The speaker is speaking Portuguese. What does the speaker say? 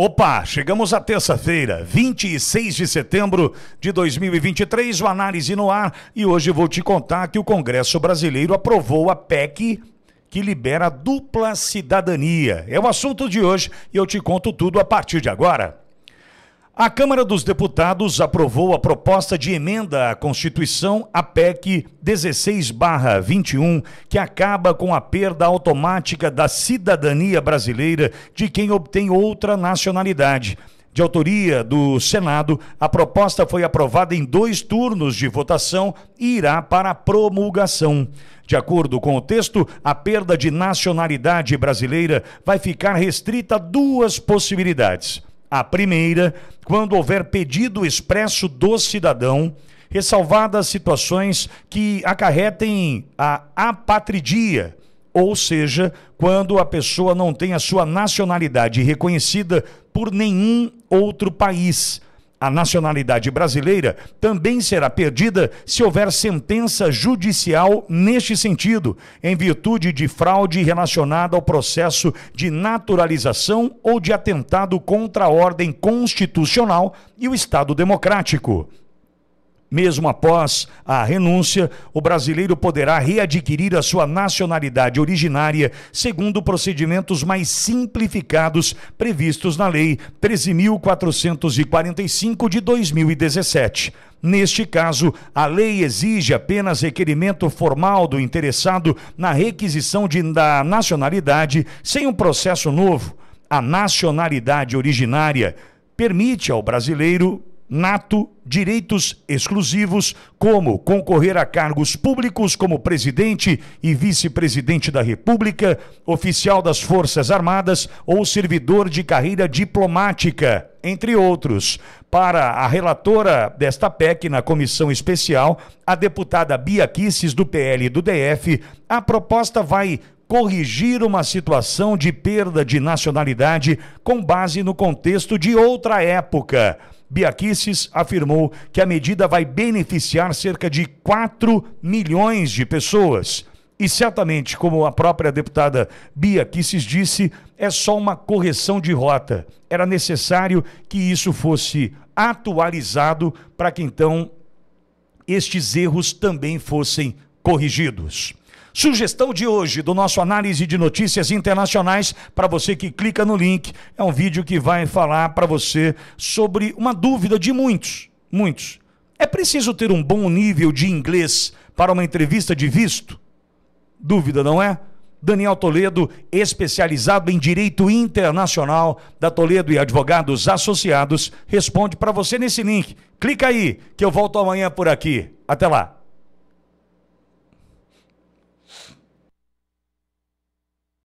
Opa, chegamos à terça-feira, 26 de setembro de 2023, o Análise no Ar, e hoje vou te contar que o Congresso Brasileiro aprovou a PEC que libera a dupla cidadania. É o assunto de hoje e eu te conto tudo a partir de agora. A Câmara dos Deputados aprovou a proposta de emenda à Constituição, a PEC 16-21, que acaba com a perda automática da cidadania brasileira de quem obtém outra nacionalidade. De autoria do Senado, a proposta foi aprovada em dois turnos de votação e irá para promulgação. De acordo com o texto, a perda de nacionalidade brasileira vai ficar restrita a duas possibilidades a primeira, quando houver pedido expresso do cidadão, ressalvadas situações que acarretem a apatridia, ou seja, quando a pessoa não tem a sua nacionalidade reconhecida por nenhum outro país a nacionalidade brasileira também será perdida se houver sentença judicial neste sentido, em virtude de fraude relacionada ao processo de naturalização ou de atentado contra a ordem constitucional e o Estado democrático. Mesmo após a renúncia, o brasileiro poderá readquirir a sua nacionalidade originária, segundo procedimentos mais simplificados previstos na Lei 13.445 de 2017. Neste caso, a lei exige apenas requerimento formal do interessado na requisição de, da nacionalidade, sem um processo novo. A nacionalidade originária permite ao brasileiro nato direitos exclusivos, como concorrer a cargos públicos como presidente e vice-presidente da República, oficial das Forças Armadas ou servidor de carreira diplomática, entre outros. Para a relatora desta PEC na comissão especial, a deputada Bia Kisses, do PL e do DF, a proposta vai corrigir uma situação de perda de nacionalidade com base no contexto de outra época. Biaquices afirmou que a medida vai beneficiar cerca de 4 milhões de pessoas. E certamente, como a própria deputada Bia Kicis disse, é só uma correção de rota. Era necessário que isso fosse atualizado para que então estes erros também fossem corrigidos. Sugestão de hoje do nosso análise de notícias internacionais para você que clica no link. É um vídeo que vai falar para você sobre uma dúvida de muitos, muitos. É preciso ter um bom nível de inglês para uma entrevista de visto? Dúvida, não é? Daniel Toledo, especializado em direito internacional da Toledo e Advogados Associados, responde para você nesse link. Clica aí, que eu volto amanhã por aqui. Até lá.